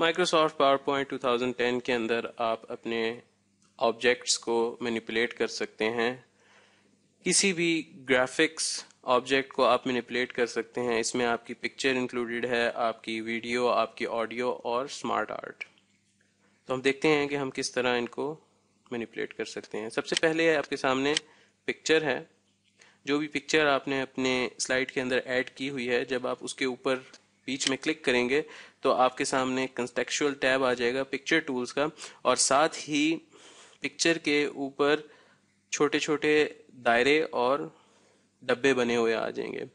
Microsoft power point two के अंदर आप अपने ऑब्जेक्ट्स को मैनिपुलेट कर सकते हैं किसी भी ग्राफिक्स ऑब्जेक्ट को आप मैनिपुलेट कर सकते हैं इसमें आपकी पिक्चर इंक्लूडेड है आपकी वीडियो आपकी ऑडियो और स्मार्ट आर्ट तो हम देखते हैं कि हम किस तरह इनको मैनिपुलेट कर सकते हैं सबसे पहले आपके सामने पिक्चर है जो भी पिक्चर आपने अपने स्लाइड के अंदर ऐड की हुई है जब आप उसके ऊपर बीच में क्लिक करेंगे तो आपके सामने कंस्टेक्चुअल टैब आ जाएगा पिक्चर टूल्स का और साथ ही पिक्चर के ऊपर छोटे छोटे दायरे और डब्बे बने हुए आ जाएंगे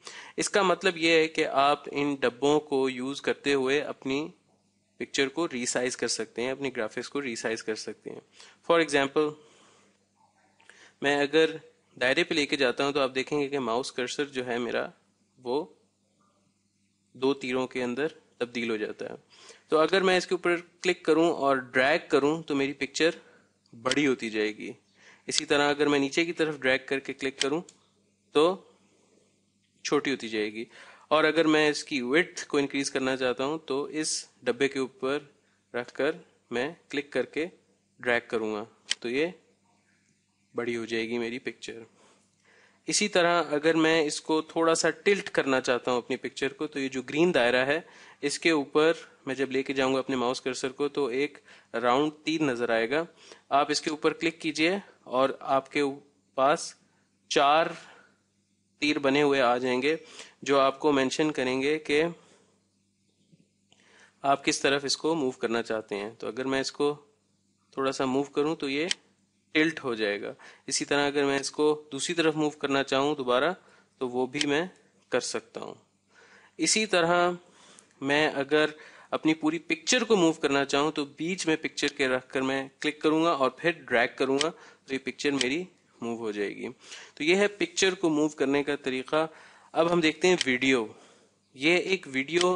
इसका मतलब ये है कि आप इन डब्बों को यूज करते हुए अपनी पिक्चर को रिसाइज कर सकते हैं अपनी ग्राफिक्स को रिसाइज कर सकते हैं फॉर एग्जाम्पल मैं अगर दायरे पे लेके जाता हूँ तो आप देखेंगे कि माउस कर्सर जो है मेरा वो दो तीरों के अंदर तब्दील हो जाता है तो अगर मैं इसके ऊपर क्लिक करूं और ड्रैग करूं तो मेरी पिक्चर बड़ी होती जाएगी इसी तरह अगर मैं नीचे की तरफ ड्रैग करके क्लिक करूं तो छोटी होती जाएगी और अगर मैं इसकी विथ को इंक्रीज करना चाहता हूं तो इस डब्बे के ऊपर रखकर मैं क्लिक करके ड्रैग करूंगा तो ये बड़ी हो जाएगी मेरी पिक्चर इसी तरह अगर मैं इसको थोड़ा सा टिल्ट करना चाहता हूँ अपनी पिक्चर को तो ये जो ग्रीन दायरा है इसके ऊपर मैं जब लेके जाऊंगा अपने माउस कर्सर को तो एक राउंड तीर नजर आएगा आप इसके ऊपर क्लिक कीजिए और आपके पास चार तीर बने हुए आ जाएंगे जो आपको मेंशन करेंगे कि आप किस तरफ इसको मूव करना चाहते हैं तो अगर मैं इसको थोड़ा सा मूव करूं तो ये टिल्ट हो जाएगा इसी तरह अगर मैं इसको दूसरी तरफ मूव करना चाहूँ दोबारा तो वो भी मैं कर सकता हूँ इसी तरह मैं अगर अपनी पूरी पिक्चर को मूव करना चाहूँ तो बीच में पिक्चर के रख कर मैं क्लिक करूंगा और फिर ड्रैग करूंगा तो ये पिक्चर मेरी मूव हो जाएगी तो ये है पिक्चर को मूव करने का तरीका अब हम देखते हैं वीडियो ये एक वीडियो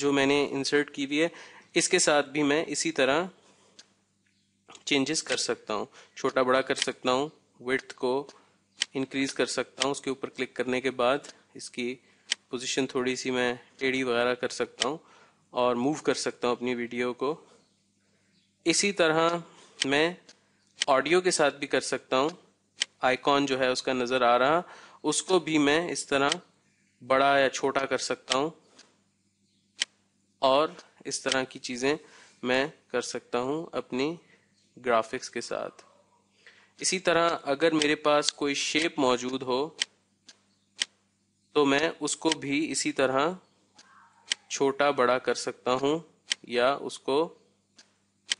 जो मैंने इंसर्ट की हुई है इसके साथ भी मैं इसी तरह चेंजेस कर सकता हूँ छोटा बड़ा कर सकता हूँ विथ को इंक्रीज कर सकता हूँ उसके ऊपर क्लिक करने के बाद इसकी पोजीशन थोड़ी सी मैं टेढ़ी वगैरह कर सकता हूँ और मूव कर सकता हूँ अपनी वीडियो को इसी तरह मैं ऑडियो के साथ भी कर सकता हूँ आइकॉन जो है उसका नज़र आ रहा उसको भी मैं इस तरह बड़ा या छोटा कर सकता हूँ और इस तरह की चीज़ें मैं कर सकता हूँ अपनी ग्राफिक्स के साथ इसी तरह अगर मेरे पास कोई शेप मौजूद हो तो मैं उसको भी इसी तरह छोटा बड़ा कर सकता हूं या उसको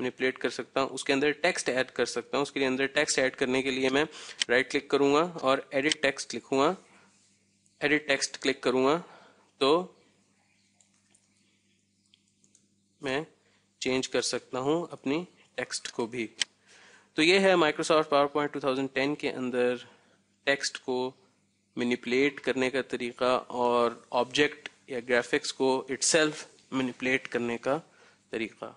मैनिपुलेट कर सकता हूं उसके अंदर टेक्स्ट ऐड कर सकता हूं उसके लिए अंदर टेक्स्ट ऐड करने के लिए मैं राइट क्लिक करूंगा और एडिट टेक्स्ट लिखूंगा एडिट टेक्स्ट क्लिक करूंगा तो मैं चेंज कर सकता हूं अपनी टेक्स्ट को भी तो ये है माइक्रोसॉफ्ट पावर पॉइंट टू के अंदर टेक्स्ट को मैनिपुलेट करने का तरीका और ऑब्जेक्ट या ग्राफिक्स को इट्सल्फ मैनिपुलेट करने का तरीका